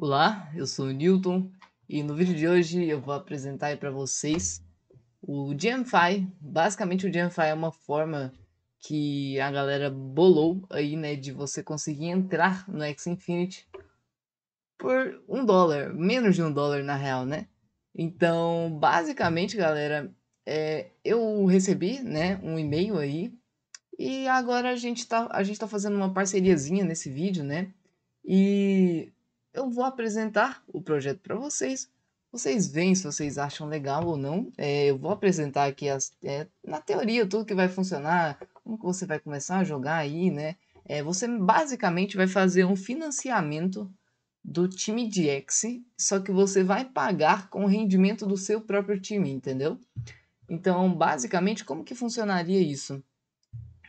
Olá, eu sou o Newton e no vídeo de hoje eu vou apresentar para vocês o Genfi. Basicamente o Genfi é uma forma que a galera bolou aí, né, de você conseguir entrar no X Infinity por um dólar, menos de um dólar na real, né? Então, basicamente, galera, é, eu recebi, né, um e-mail aí e agora a gente tá, a gente tá fazendo uma parceriazinha nesse vídeo, né? E eu vou apresentar o projeto para vocês. Vocês veem se vocês acham legal ou não. É, eu vou apresentar aqui as, é, na teoria tudo que vai funcionar, como que você vai começar a jogar aí, né? É, você basicamente vai fazer um financiamento do time de X, só que você vai pagar com o rendimento do seu próprio time, entendeu? Então, basicamente, como que funcionaria isso?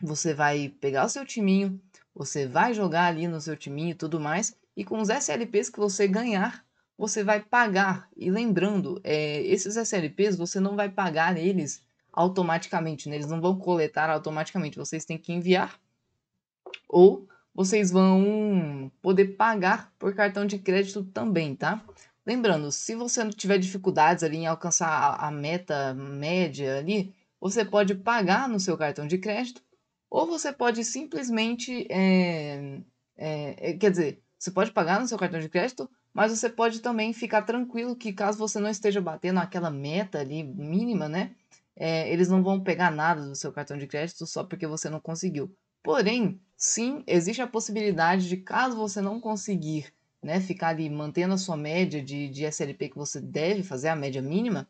Você vai pegar o seu timinho, você vai jogar ali no seu timinho e tudo mais, e com os SLPs que você ganhar, você vai pagar. E lembrando, é, esses SLPs você não vai pagar eles automaticamente, né? eles não vão coletar automaticamente. Vocês têm que enviar ou vocês vão poder pagar por cartão de crédito também, tá? Lembrando, se você não tiver dificuldades ali em alcançar a, a meta média ali, você pode pagar no seu cartão de crédito ou você pode simplesmente, é, é, é quer dizer, você pode pagar no seu cartão de crédito, mas você pode também ficar tranquilo que caso você não esteja batendo aquela meta ali mínima, né? É, eles não vão pegar nada do seu cartão de crédito só porque você não conseguiu. Porém, sim, existe a possibilidade de caso você não conseguir né, ficar ali mantendo a sua média de, de SLP que você deve fazer, a média mínima,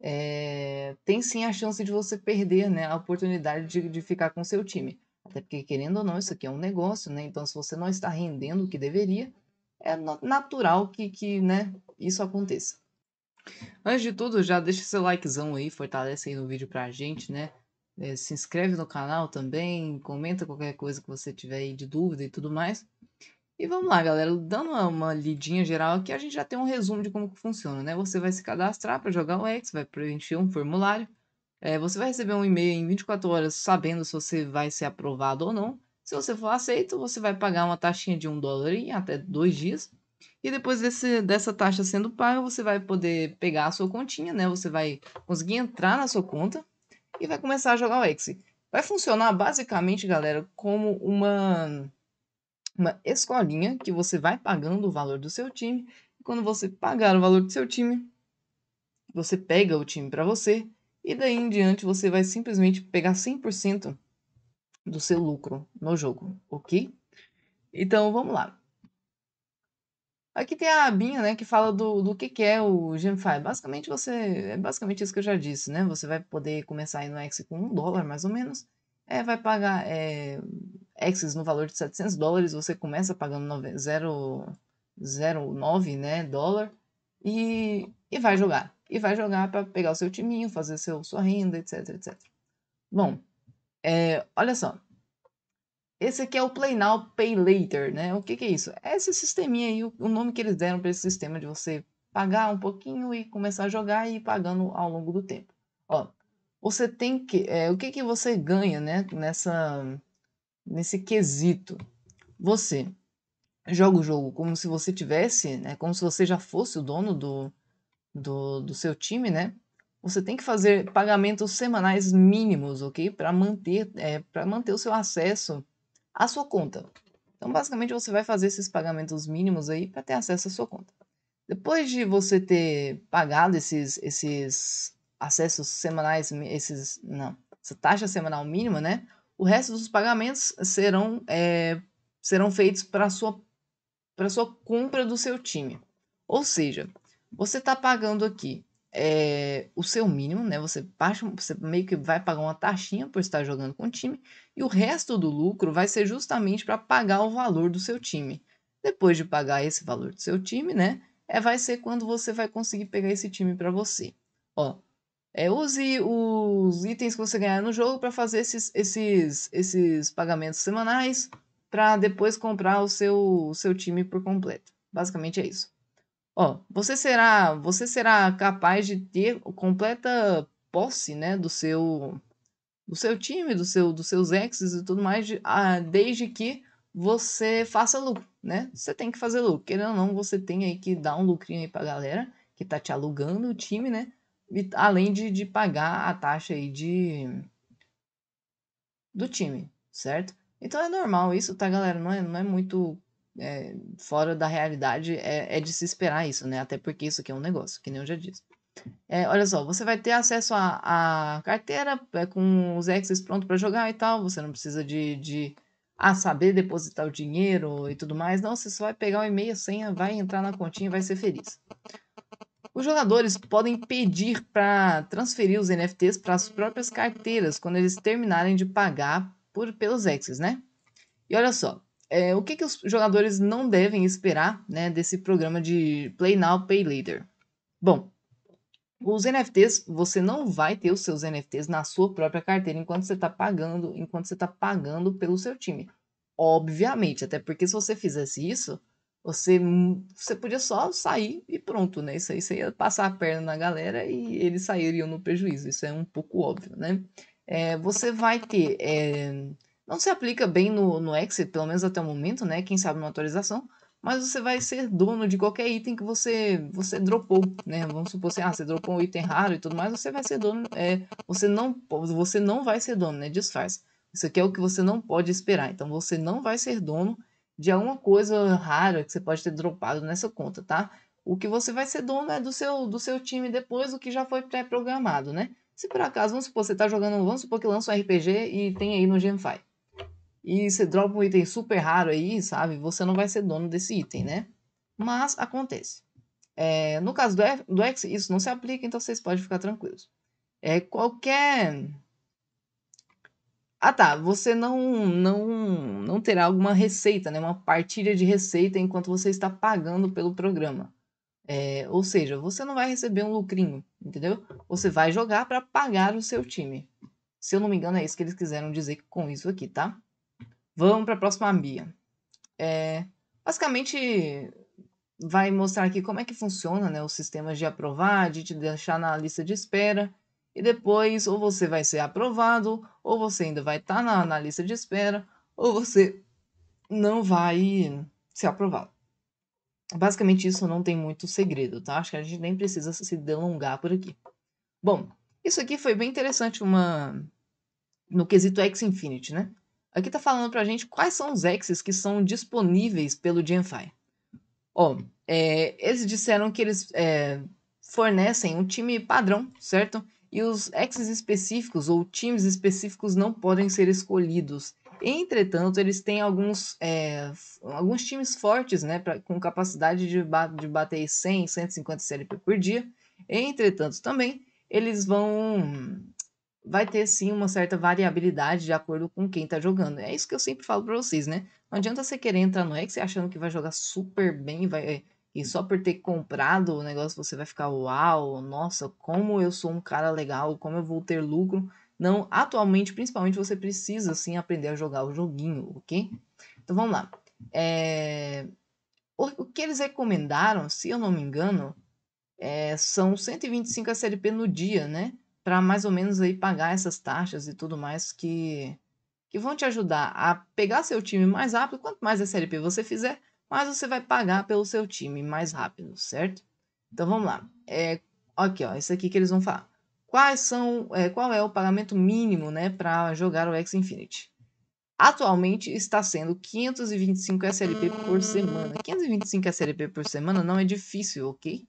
é, tem sim a chance de você perder né, a oportunidade de, de ficar com seu time até porque, querendo ou não, isso aqui é um negócio, né? Então, se você não está rendendo o que deveria, é natural que, que né, isso aconteça. Antes de tudo, já deixa seu likezão aí, fortalece aí no vídeo pra gente, né? É, se inscreve no canal também, comenta qualquer coisa que você tiver aí de dúvida e tudo mais. E vamos lá, galera, dando uma, uma lidinha geral aqui, a gente já tem um resumo de como que funciona, né? Você vai se cadastrar para jogar o X, vai preencher um formulário, é, você vai receber um e-mail em 24 horas sabendo se você vai ser aprovado ou não. Se você for aceito, você vai pagar uma taxinha de um dólar em até dois dias. E depois desse, dessa taxa sendo paga, você vai poder pegar a sua continha, né? Você vai conseguir entrar na sua conta e vai começar a jogar o Exe. Vai funcionar basicamente, galera, como uma, uma escolinha que você vai pagando o valor do seu time. E quando você pagar o valor do seu time, você pega o time para você e daí em diante você vai simplesmente pegar 100% do seu lucro no jogo, ok? Então vamos lá. Aqui tem a abinha, né, que fala do, do que, que é o GemFi. Basicamente você, é basicamente isso que eu já disse, né? Você vai poder começar aí no X com um dólar, mais ou menos. É, vai pagar é, X no valor de 700 dólares, você começa pagando 0,9 né, dólar e, e vai jogar e vai jogar para pegar o seu timinho, fazer seu, sua renda, etc, etc. Bom, é, olha só. Esse aqui é o Play Now, Pay Later, né? O que, que é isso? É esse sisteminha aí, o, o nome que eles deram para esse sistema de você pagar um pouquinho e começar a jogar e ir pagando ao longo do tempo. Ó, você tem que, é, o que que você ganha, né? Nessa, nesse quesito, você joga o jogo como se você tivesse, né? Como se você já fosse o dono do, do, do seu time, né? Você tem que fazer pagamentos semanais mínimos, ok? Para manter, é, manter o seu acesso à sua conta. Então, basicamente, você vai fazer esses pagamentos mínimos aí para ter acesso à sua conta. Depois de você ter pagado esses, esses acessos semanais, esses, não, essa taxa semanal mínima, né? O resto dos pagamentos serão, é, serão feitos para sua para sua compra do seu time. Ou seja, você está pagando aqui é, o seu mínimo, né? Você, baixa, você meio que vai pagar uma taxinha por estar jogando com o time, e o resto do lucro vai ser justamente para pagar o valor do seu time. Depois de pagar esse valor do seu time, né? É, vai ser quando você vai conseguir pegar esse time para você. Ó, é, use os itens que você ganhar no jogo para fazer esses, esses, esses pagamentos semanais para depois comprar o seu, o seu time por completo. Basicamente é isso. Ó, você será, você será capaz de ter completa posse, né, do seu do seu time, do seu dos seus exes e tudo mais, de, ah, desde que você faça lucro, né? Você tem que fazer lucro. Querendo ou não, você tem aí que dar um lucrinho aí pra galera que tá te alugando o time, né? E, além de, de pagar a taxa aí de do time, certo? Então é normal isso, tá, galera? Não é, não é muito é, fora da realidade é, é, de se esperar isso, né? Até porque isso aqui é um negócio, que nem eu já disse. É, olha só, você vai ter acesso à carteira é, com os exes pronto para jogar e tal. Você não precisa de, de a ah, saber depositar o dinheiro e tudo mais. Não, você só vai pegar o e-mail, a senha, vai entrar na continha e vai ser feliz. Os jogadores podem pedir para transferir os NFTs para as próprias carteiras quando eles terminarem de pagar por pelos exes, né? E olha só, é, o que, que os jogadores não devem esperar né, desse programa de Play Now, Pay Later? Bom, os NFTs, você não vai ter os seus NFTs na sua própria carteira enquanto você está pagando, enquanto você está pagando pelo seu time. Obviamente, até porque se você fizesse isso, você, você podia só sair e pronto, né? Isso aí você ia passar a perna na galera e eles sairiam no prejuízo. Isso é um pouco óbvio, né? É, você vai ter. É não se aplica bem no, no Exit, pelo menos até o momento, né? Quem sabe uma atualização. Mas você vai ser dono de qualquer item que você você dropou, né? Vamos supor assim, ah, você dropou um item raro e tudo mais, você vai ser dono. É, você não você não vai ser dono, né? Disfarce. Isso aqui é o que você não pode esperar. Então você não vai ser dono de alguma coisa rara que você pode ter dropado nessa conta, tá? O que você vai ser dono é do seu, do seu time depois do que já foi pré-programado, né? Se por acaso, vamos supor, você está jogando, vamos supor que lança um RPG e tem aí no GameFi e você dropa um item super raro aí, sabe? Você não vai ser dono desse item, né? Mas acontece. É, no caso do, F, do X, isso não se aplica, então vocês podem ficar tranquilos. É, qualquer. Ah tá, você não, não, não terá alguma receita, né? uma partilha de receita enquanto você está pagando pelo programa. É, ou seja, você não vai receber um lucrinho, entendeu? Você vai jogar para pagar o seu time. Se eu não me engano, é isso que eles quiseram dizer com isso aqui, tá? Vamos para a próxima Bia. É, basicamente, vai mostrar aqui como é que funciona né, os sistemas de aprovar, de te deixar na lista de espera. E depois, ou você vai ser aprovado, ou você ainda vai estar tá na, na lista de espera, ou você não vai ser aprovado. Basicamente, isso não tem muito segredo, tá? Acho que a gente nem precisa se delongar por aqui. Bom, isso aqui foi bem interessante, uma. No quesito X Infinity, né? Aqui está falando para a gente quais são os exes que são disponíveis pelo GenFi. Ó, oh, é, eles disseram que eles é, fornecem um time padrão, certo? E os exes específicos ou times específicos não podem ser escolhidos. Entretanto, eles têm alguns, é, alguns times fortes, né, pra, com capacidade de, ba de bater 100, 150 CLP por dia. Entretanto, também eles vão vai ter sim uma certa variabilidade de acordo com quem tá jogando. É isso que eu sempre falo para vocês, né? Não adianta você querer entrar no X achando que vai jogar super bem, vai é, e só por ter comprado o negócio você vai ficar uau, nossa, como eu sou um cara legal, como eu vou ter lucro. Não, atualmente, principalmente, você precisa sim aprender a jogar o joguinho, ok? Então vamos lá. É... O que eles recomendaram, se eu não me engano, é... são 125 SLP no dia, né? para mais ou menos aí pagar essas taxas e tudo mais que, que vão te ajudar a pegar seu time mais rápido. Quanto mais SLP você fizer, mais você vai pagar pelo seu time mais rápido, certo? Então vamos lá. É, aqui, ó, isso aqui que eles vão falar. Quais são, é, qual é o pagamento mínimo né, para jogar o X Infinity? Atualmente está sendo 525 SLP por semana. 525 SLP por semana não é difícil, ok?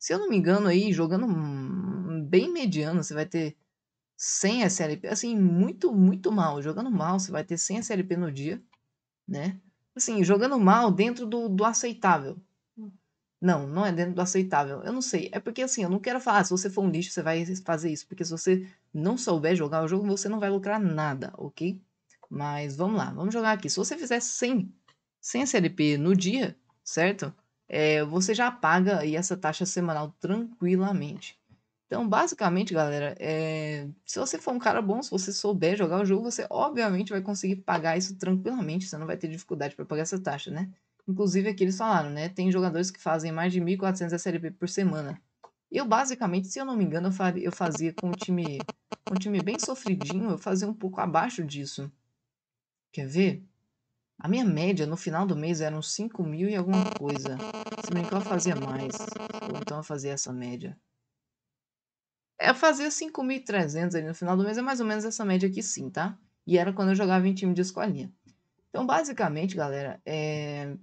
Se eu não me engano aí, jogando bem mediano, você vai ter 100 SLP, assim, muito, muito mal. Jogando mal, você vai ter 100 SLP no dia, né? Assim, jogando mal dentro do, do aceitável. Hum. Não, não é dentro do aceitável. Eu não sei. É porque, assim, eu não quero falar, ah, se você for um lixo, você vai fazer isso. Porque se você não souber jogar o jogo, você não vai lucrar nada, ok? Mas vamos lá, vamos jogar aqui. Se você fizer 100, 100 SLP no dia, certo? É, você já paga aí essa taxa semanal tranquilamente. Então, basicamente, galera, é... se você for um cara bom, se você souber jogar o jogo, você obviamente vai conseguir pagar isso tranquilamente, você não vai ter dificuldade para pagar essa taxa, né? Inclusive, aqui eles falaram, né? Tem jogadores que fazem mais de 1.400 SLP por semana. Eu, basicamente, se eu não me engano, eu, fazia com um time, um time bem sofridinho, eu fazia um pouco abaixo disso. Quer ver? A minha média no final do mês uns 5 mil e alguma coisa. Se que eu fazia mais. Ou então eu fazia essa média. É fazer 5.300 ali no final do mês, é mais ou menos essa média aqui sim, tá? E era quando eu jogava em time de escolinha. Então, basicamente, galera, é...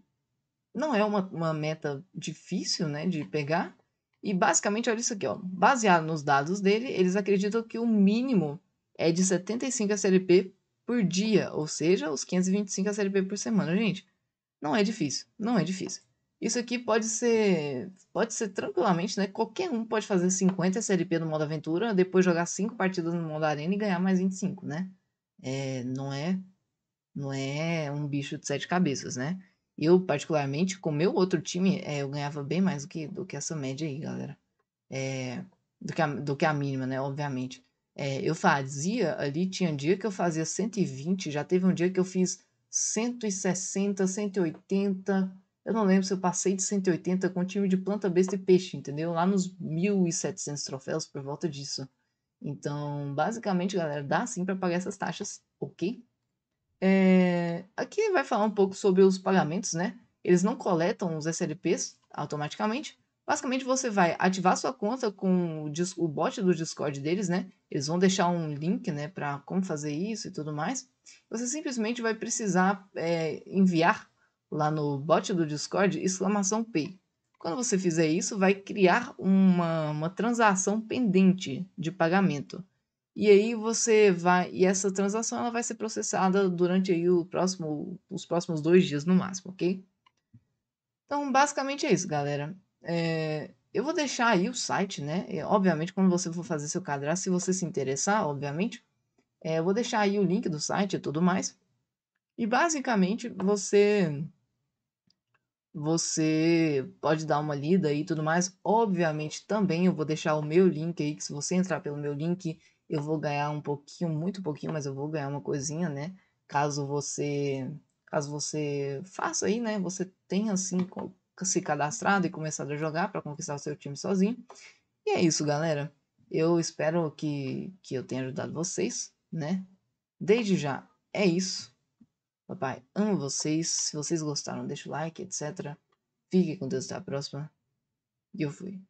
não é uma, uma meta difícil, né, de pegar. E basicamente, olha isso aqui, ó. Baseado nos dados dele, eles acreditam que o mínimo é de 75 SLP por dia, ou seja, os 525 SLP por semana. Gente, não é difícil, não é difícil. Isso aqui pode ser pode ser tranquilamente, né? Qualquer um pode fazer 50 SLP no modo aventura, depois jogar 5 partidas no modo arena e ganhar mais 25, né? É, não é não é um bicho de sete cabeças, né? Eu, particularmente, com meu outro time, é, eu ganhava bem mais do que, do que essa média aí, galera. É, do, que a, do que a mínima, né? Obviamente. É, eu fazia ali, tinha um dia que eu fazia 120, já teve um dia que eu fiz 160, 180, eu não lembro se eu passei de 180 com time de planta, besta e peixe, entendeu? Lá nos 1.700 troféus, por volta disso. Então, basicamente, galera, dá sim para pagar essas taxas, ok? É... Aqui vai falar um pouco sobre os pagamentos, né? Eles não coletam os SLPs automaticamente. Basicamente, você vai ativar sua conta com o, dis... o bot do Discord deles, né? Eles vão deixar um link, né, para como fazer isso e tudo mais. Você simplesmente vai precisar é, enviar lá no bot do Discord, exclamação Pay. Quando você fizer isso, vai criar uma, uma transação pendente de pagamento. E aí você vai. E essa transação ela vai ser processada durante aí o próximo, os próximos dois dias no máximo, ok? Então, basicamente é isso, galera. É, eu vou deixar aí o site, né? E, é, obviamente, quando você for fazer seu cadastro, se você se interessar, obviamente, é, eu vou deixar aí o link do site e tudo mais. E basicamente você você pode dar uma lida e tudo mais. Obviamente, também eu vou deixar o meu link aí, que se você entrar pelo meu link, eu vou ganhar um pouquinho, muito pouquinho, mas eu vou ganhar uma coisinha, né? Caso você, caso você faça aí, né? Você tenha assim se cadastrado e começado a jogar para conquistar o seu time sozinho. E é isso, galera. Eu espero que, que eu tenha ajudado vocês, né? Desde já, é isso. Papai, amo vocês. Se vocês gostaram, deixa o like, etc. Fique com Deus até a próxima. E eu fui.